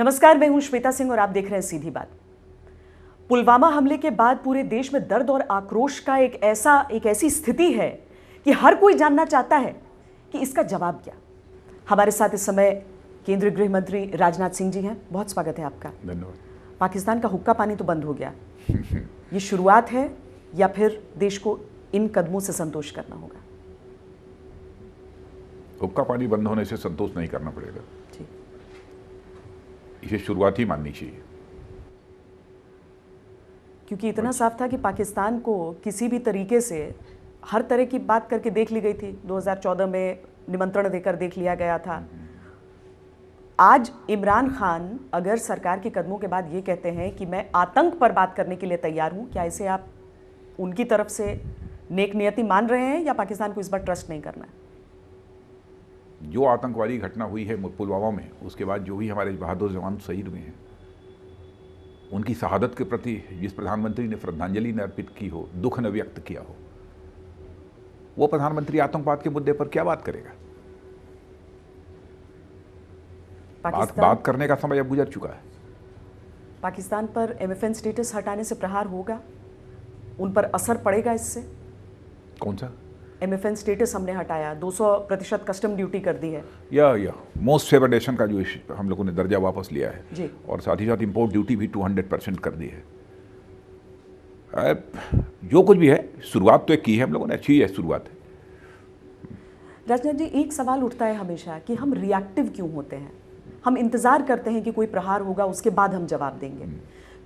नमस्कार मैं हूं श्वेता सिंह और आप देख रहे हैं सीधी बात पुलवामा हमले के बाद पूरे देश में दर्द और आक्रोश का एक ऐसा एक ऐसी स्थिति है कि हर कोई जानना चाहता है कि इसका जवाब क्या हमारे साथ इस समय केंद्रीय गृह मंत्री राजनाथ सिंह जी हैं बहुत स्वागत है आपका धन्यवाद पाकिस्तान का हुक्का पानी तो बंद हो गया ये शुरुआत है या फिर देश को इन कदमों से संतोष करना होगा हुक्का पानी बंद होने से संतोष नहीं करना पड़ेगा इसे शुरुआत ही माननी चाहिए क्योंकि इतना साफ था कि पाकिस्तान को किसी भी तरीके से हर तरह की बात करके देख ली गई थी 2014 में निमंत्रण देकर देख लिया गया था आज इमरान खान अगर सरकार के कदमों के बाद ये कहते हैं कि मैं आतंक पर बात करने के लिए तैयार हूं क्या इसे आप उनकी तरफ से नेक नियति मान रहे हैं या पाकिस्तान को इस बार ट्रस्ट नहीं करना है जो आतंकवादी घटना हुई है पुलवामा में उसके बाद जो भी हमारे बहादुर जवान शहीद हुए हैं उनकी शहादत के प्रति जिस प्रधानमंत्री ने श्रद्धांजलि ने अर्पित की हो दुख ने व्यक्त किया हो वो प्रधानमंत्री आतंकवाद के मुद्दे पर क्या बात करेगा बात बात करने का समय अब गुजर चुका है पाकिस्तान पर एमएफएन स्टेटस हटाने से प्रहार होगा उन पर असर पड़ेगा इससे कौन सा एम एफ एन स्टेटस हमने हटाया 200 प्रतिशत कस्टम ड्यूटी कर दी है या या मोस्ट फेवर नेशन का जो हम लोगों ने दर्जा वापस लिया है जी और साथ ही साथ इम्पोर्ट ड्यूटी भी 200 परसेंट कर दी है जो कुछ भी है शुरुआत तो एक की है हम लोगों ने अच्छी है शुरुआत है राजनाथ जी एक सवाल उठता है हमेशा कि हम रिएक्टिव क्यों होते हैं हम इंतज़ार करते हैं कि कोई प्रहार होगा उसके बाद हम जवाब देंगे हम्म।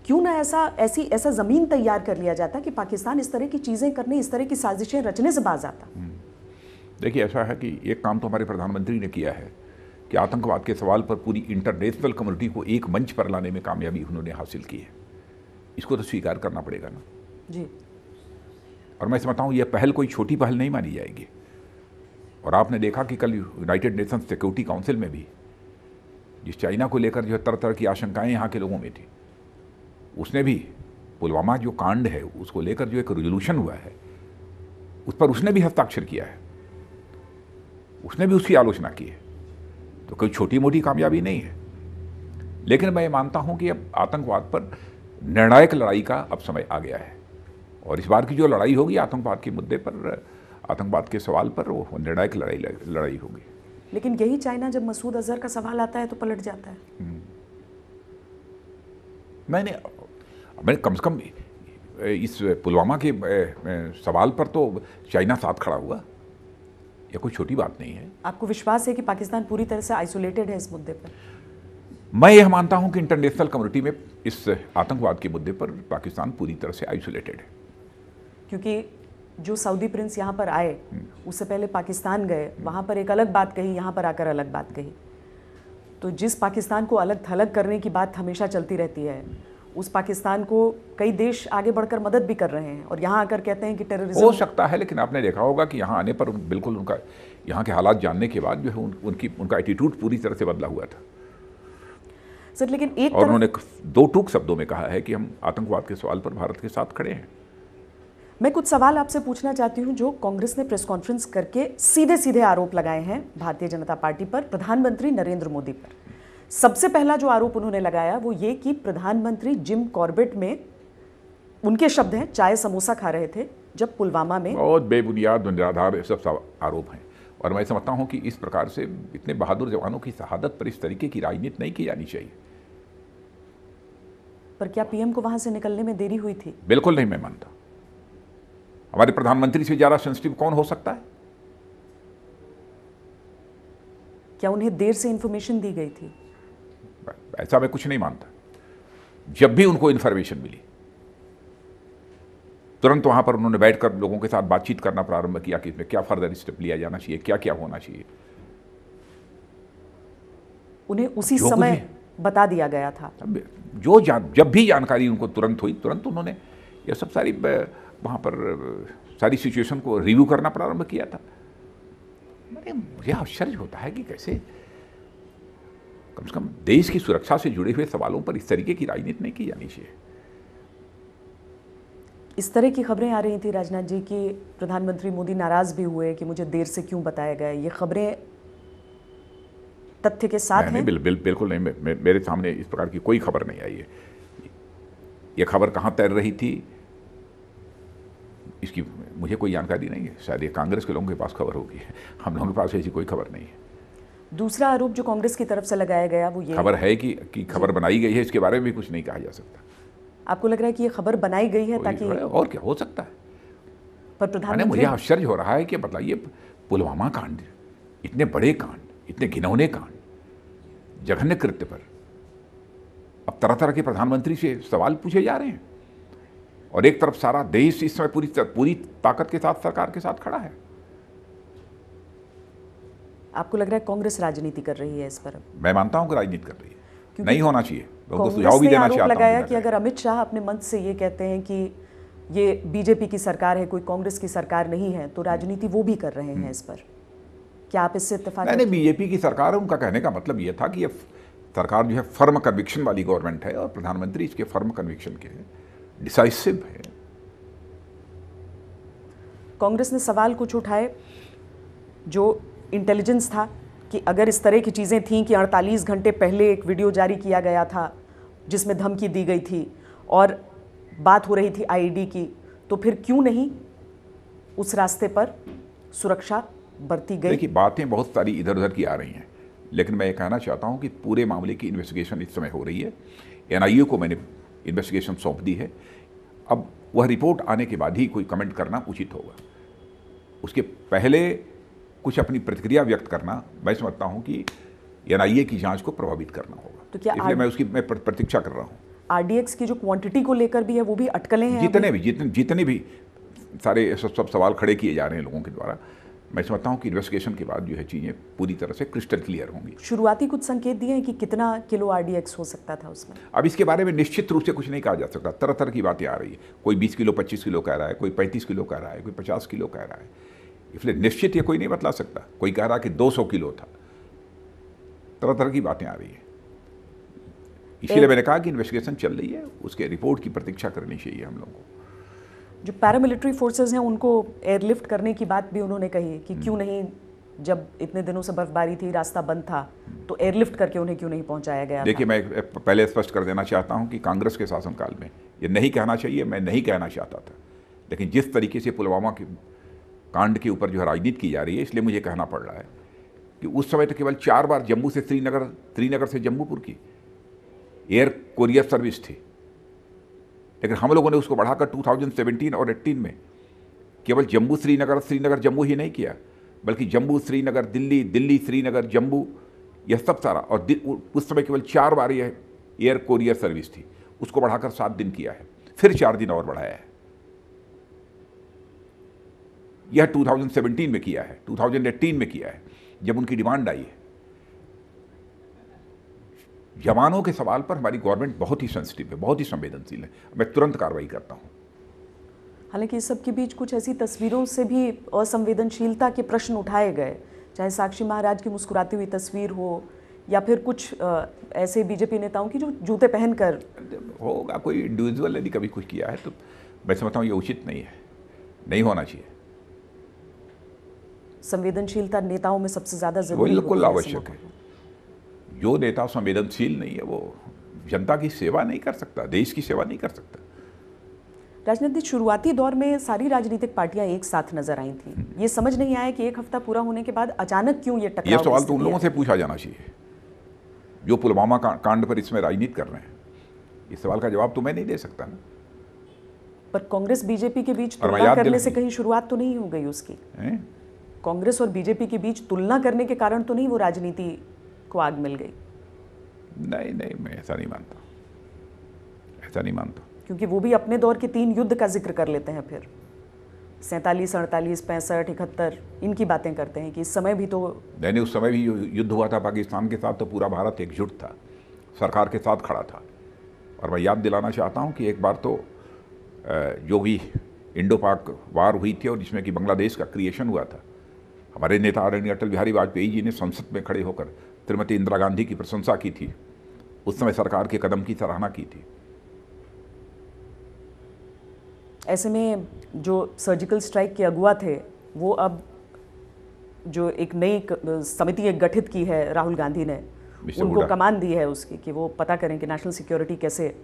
क्यों ना ऐसा ऐसी ऐसा ज़मीन तैयार कर लिया जाता कि पाकिस्तान इस तरह की चीज़ें करने इस तरह की साजिशें रचने से बाज आता हम्म। देखिए ऐसा है कि एक काम तो हमारे प्रधानमंत्री ने किया है कि आतंकवाद के सवाल पर पूरी इंटरनेशनल कम्युनिटी को एक मंच पर लाने में कामयाबी उन्होंने हासिल की है इसको तो स्वीकार करना पड़ेगा ना जी और मैं समझता हूँ यह पहल कोई छोटी पहल नहीं मानी जाएगी और आपने देखा कि कल यूनाइटेड नेशन सिक्योरिटी काउंसिल में भी जिस चाइना को लेकर जो है तरह तरह की आशंकाएं यहाँ के लोगों में थी उसने भी पुलवामा जो कांड है उसको लेकर जो एक रेजोल्यूशन हुआ है उस पर उसने भी हस्ताक्षर किया है उसने भी उसकी आलोचना की है तो कोई छोटी मोटी कामयाबी नहीं है लेकिन मैं ये मानता हूं कि अब आतंकवाद पर निर्णायक लड़ाई का अब समय आ गया है और इस बार की जो लड़ाई होगी आतंकवाद के मुद्दे पर आतंकवाद के सवाल पर वो निर्णायक लड़ाई लड़ाई होगी लेकिन यही चाइना जब मसूद अजहर का सवाल आता है तो पलट जाता है हम्म। नहीं नहीं मैंने कम से कम इस पुलवामा के सवाल पर तो चाइना साथ खड़ा हुआ यह कोई छोटी बात नहीं है आपको विश्वास है कि पाकिस्तान पूरी तरह से आइसोलेटेड है इस मुद्दे पर मैं यह मानता हूं कि इंटरनेशनल कम्युनिटी में इस आतंकवाद के मुद्दे पर पाकिस्तान पूरी तरह से आइसोलेटेड है क्योंकि जो सऊदी प्रिंस यहाँ पर आए उससे पहले पाकिस्तान गए वहाँ पर एक अलग बात कही यहाँ पर आकर अलग बात कही तो जिस पाकिस्तान को अलग थलग करने की बात हमेशा चलती रहती है उस पाकिस्तान को कई देश आगे बढ़कर मदद भी कर रहे हैं और यहाँ आकर कहते हैं कि टेररिज्म हो सकता है लेकिन आपने देखा होगा कि यहाँ आने पर उन, बिल्कुल उनका यहाँ के हालात जानने के बाद जो है उन, उनकी उनका एटीट्यूड पूरी तरह से बदला हुआ था सर लेकिन एक और उन्होंने दो टूक शब्दों में कहा है कि हम आतंकवाद के सवाल पर भारत के साथ खड़े हैं मैं कुछ सवाल आपसे पूछना चाहती हूं जो कांग्रेस ने प्रेस कॉन्फ्रेंस करके सीधे सीधे आरोप लगाए हैं भारतीय जनता पार्टी पर प्रधानमंत्री नरेंद्र मोदी पर सबसे पहला जो आरोप उन्होंने लगाया वो ये कि प्रधानमंत्री जिम कॉर्बेट में उनके शब्द हैं चाय समोसा खा रहे थे जब पुलवामा में बहुत बेबुनियाद निराधार सब आरोप हैं और मैं समझता हूँ कि इस प्रकार से इतने बहादुर जवानों की शहादत पर इस तरीके की राजनीति नहीं की जानी चाहिए पर क्या पीएम को वहां से निकलने में देरी हुई थी बिल्कुल नहीं मैं मानता हमारे प्रधानमंत्री से ज़्यादा सेंसिटिव कौन हो सकता है क्या उन्हें देर से इंफॉर्मेशन दी गई थी ऐसा मैं कुछ नहीं मानता जब भी उनको इन्फॉर्मेशन मिली तुरंत वहां पर उन्होंने बैठकर लोगों के साथ बातचीत करना प्रारंभ किया कि इसमें क्या फर्दर स्टेप लिया जाना चाहिए क्या क्या होना चाहिए उन्हें उसी समय बता दिया गया था जो जान जब भी जानकारी उनको तुरंत हुई तुरंत उन्होंने यह सब सारी वहां पर सारी सिचुएशन को रिव्यू करना प्रारंभ किया था मुझे आश्चर्य होता है कि कैसे कम से कम देश की सुरक्षा से जुड़े हुए सवालों पर इस तरीके की राजनीति नहीं की जानी चाहिए इस तरह की खबरें आ रही थी राजनाथ जी की प्रधानमंत्री मोदी नाराज भी हुए कि मुझे देर से क्यों बताया गया ये खबरें तथ्य के साथ नहीं, बिल, बिल, बिल्कुल नहीं मे, मे, मेरे सामने इस प्रकार की कोई खबर नहीं आई है ये खबर कहाँ तैर रही थी इसकी मुझे कोई जानकारी नहीं है शायद ये कांग्रेस के लोगों के पास खबर होगी हम लोगों के पास ऐसी कोई खबर नहीं है दूसरा आरोप जो कांग्रेस की तरफ से लगाया गया वो ये खबर है कि, कि खबर बनाई गई है इसके बारे में भी कुछ नहीं कहा जा सकता आपको लग रहा है कि ये खबर बनाई गई है ताकि और क्या हो सकता है पर प्रधानमंत्री मुझे आश्चर्य हो रहा है कि बताइए पुलवामा कांड इतने बड़े कांड इतने घिनौने कांड जघन्य कृत्य पर अब तरह तरह के प्रधानमंत्री से सवाल पूछे जा रहे हैं और एक तरफ सारा देश इस समय पूरी पूरी ताकत के साथ सरकार के साथ खड़ा है आपको लग रहा है कांग्रेस राजनीति कर रही है इस पर मैं मानता हूँ कि राजनीति कर रही है नहीं होना चाहिए सुझाव भी देना चाहिए लगाया कि अगर अमित शाह अपने मंच से ये कहते हैं कि ये बीजेपी की सरकार है कोई कांग्रेस की सरकार नहीं है तो राजनीति वो भी कर रहे हैं हम्म। इस पर क्या आप इससे इतफाक नहीं बीजेपी की सरकार उनका कहने का मतलब ये था कि ये सरकार जो है फर्म कन्विक्शन वाली गवर्नमेंट है और प्रधानमंत्री इसके फर्म कन्विक्शन के हैं डिसाइसिव है कांग्रेस ने सवाल कुछ उठाए जो इंटेलिजेंस था कि अगर इस तरह की चीज़ें थीं कि 48 घंटे पहले एक वीडियो जारी किया गया था जिसमें धमकी दी गई थी और बात हो रही थी आईडी e की तो फिर क्यों नहीं उस रास्ते पर सुरक्षा बरती गई देखिए बातें बहुत सारी इधर उधर की आ रही हैं लेकिन मैं ये कहना चाहता हूँ कि पूरे मामले की इन्वेस्टिगेशन इस समय हो रही है एन e को मैंने इन्वेस्टिगेशन सौंप दी है अब वह रिपोर्ट आने के बाद ही कोई कमेंट करना उचित होगा उसके पहले कुछ अपनी प्रतिक्रिया व्यक्त करना मैं समझता हूँ कि एन की जाँच को प्रभावित करना होगा तो क्या इसलिए मैं उसकी मैं प्रतीक्षा कर रहा हूँ आरडीएक्स की जो क्वांटिटी को लेकर भी है वो भी अटकलें हैं जितने भी जितने जितने भी सारे सब सब सवाल खड़े किए जा रहे हैं लोगों के द्वारा मैं समझता हूँ कि इन्वेस्टिगेशन के बाद जो है चीज़ें पूरी तरह से क्रिस्टल क्लियर होंगी शुरुआती कुछ संकेत दिए हैं कि कितना किलो आर हो सकता था उसमें अब इसके बारे में निश्चित रूप से कुछ नहीं कहा जा सकता तरह तरह की बातें आ रही है कोई बीस किलो पच्चीस किलो कह रहा है कोई पैंतीस किलो कह रहा है कोई पचास किलो कह रहा है इसलिए निश्चित ये कोई नहीं बतला सकता कोई कह रहा कि 200 किलो था तरह तरह की बातें आ रही हैं इसीलिए तो- मैंने कहा कि इन्वेस्टिगेशन चल रही है उसके रिपोर्ट की प्रतीक्षा करनी चाहिए हम लोगों को जो पैरामिलिट्री फोर्सेज हैं उनको एयरलिफ्ट करने की बात भी उन्होंने कही कि हम्म। क्यों नहीं जब इतने दिनों से बर्फबारी थी रास्ता बंद था हम्म। तो एयरलिफ्ट करके उन्हें क्यों नहीं पहुंचाया गया देखिए मैं पहले स्पष्ट कर देना चाहता हूं कि कांग्रेस के शासनकाल में ये नहीं कहना चाहिए मैं नहीं कहना चाहता था लेकिन जिस तरीके से पुलवामा की कांड के ऊपर जो है राजनीति की जा रही है इसलिए मुझे कहना पड़ रहा है कि उस समय तो केवल चार बार जम्मू से श्रीनगर श्रीनगर से जम्मूपुर की एयर कोरियर सर्विस थी लेकिन हम लोगों ने उसको बढ़ाकर 2017 और 18 में केवल जम्मू श्रीनगर श्रीनगर जम्मू ही नहीं किया बल्कि जम्मू श्रीनगर दिल्ली दिल्ली श्रीनगर जम्मू यह सब सारा और उस समय केवल चार बार यह एयर कोरियर सर्विस थी उसको बढ़ाकर सात दिन किया है फिर चार दिन और बढ़ाया है यह 2017 में किया है 2018 में किया है जब उनकी डिमांड आई है जवानों के सवाल पर हमारी गवर्नमेंट बहुत ही सेंसिटिव है बहुत ही संवेदनशील है मैं तुरंत कार्रवाई करता हूँ हालांकि इस सबके बीच कुछ ऐसी तस्वीरों से भी असंवेदनशीलता के प्रश्न उठाए गए चाहे साक्षी महाराज की मुस्कुराती हुई तस्वीर हो या फिर कुछ ऐसे बीजेपी नेताओं की जो जूते पहनकर होगा कोई इंडिविजुअल यदि कभी कुछ किया है तो मैं समझता हूँ ये उचित नहीं है नहीं होना चाहिए संवेदनशीलता नेताओं में सबसे ज़्यादा जरूरी है बिल्कुल आवश्यक है जो नेता संवेदनशील नहीं है वो जनता की सेवा नहीं कर सकता देश की सेवा नहीं कर सकता राजनीतिक शुरुआती दौर में सारी राजनीतिक पार्टियां एक साथ नजर आई थी हम्म। ये समझ नहीं आया कि एक हफ्ता पूरा होने के बाद अचानक क्यों ये टकराव ये सवाल तो उन लोगों से पूछा जाना चाहिए जो पुलवामा कांड पर इसमें राजनीति कर रहे हैं इस सवाल का जवाब तो मैं नहीं दे सकता ना पर कांग्रेस बीजेपी के बीच करने से कहीं शुरुआत तो नहीं हो गई उसकी कांग्रेस और बीजेपी के बीच तुलना करने के कारण तो नहीं वो राजनीति को आग मिल गई नहीं नहीं मैं ऐसा नहीं मानता ऐसा नहीं मानता क्योंकि वो भी अपने दौर के तीन युद्ध का जिक्र कर लेते हैं फिर सैंतालीस अड़तालीस पैंसठ इकहत्तर इनकी बातें करते हैं कि इस समय भी तो नहीं उस समय भी युद्ध हुआ था पाकिस्तान के साथ तो पूरा भारत एकजुट था सरकार के साथ खड़ा था और मैं याद दिलाना चाहता हूँ कि एक बार तो जो भी इंडो पाक वार हुई थी और जिसमें कि बांग्लादेश का क्रिएशन हुआ था हमारे नेता आदरणीय अटल बिहारी वाजपेयी जी ने संसद में खड़े होकर श्रीमती इंदिरा गांधी की प्रशंसा की थी उस समय सरकार के कदम की सराहना की थी ऐसे में जो सर्जिकल स्ट्राइक के अगुआ थे वो अब जो एक नई समिति गठित की है राहुल गांधी ने उनको कमान दी है उसकी कि वो पता करें कि नेशनल सिक्योरिटी कैसे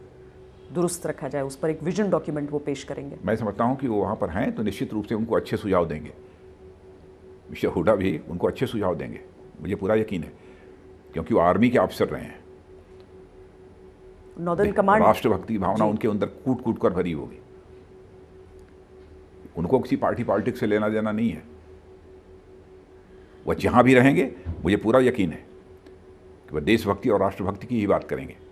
दुरुस्त रखा जाए उस पर एक विजन डॉक्यूमेंट वो पेश करेंगे मैं समझता हूँ कि वो वहाँ पर हैं तो निश्चित रूप से उनको अच्छे सुझाव देंगे मिस्टर हुडा भी उनको अच्छे सुझाव देंगे मुझे पूरा यकीन है क्योंकि वो आर्मी के अफसर रहे हैं नॉर्दर्न कमांड राष्ट्रभक्ति भावना उनके अंदर कूट कूट कर भरी होगी उनको किसी पार्टी पॉलिटिक्स से लेना देना नहीं है वह जहां भी रहेंगे मुझे पूरा यकीन है कि वह देशभक्ति और राष्ट्रभक्ति की ही बात करेंगे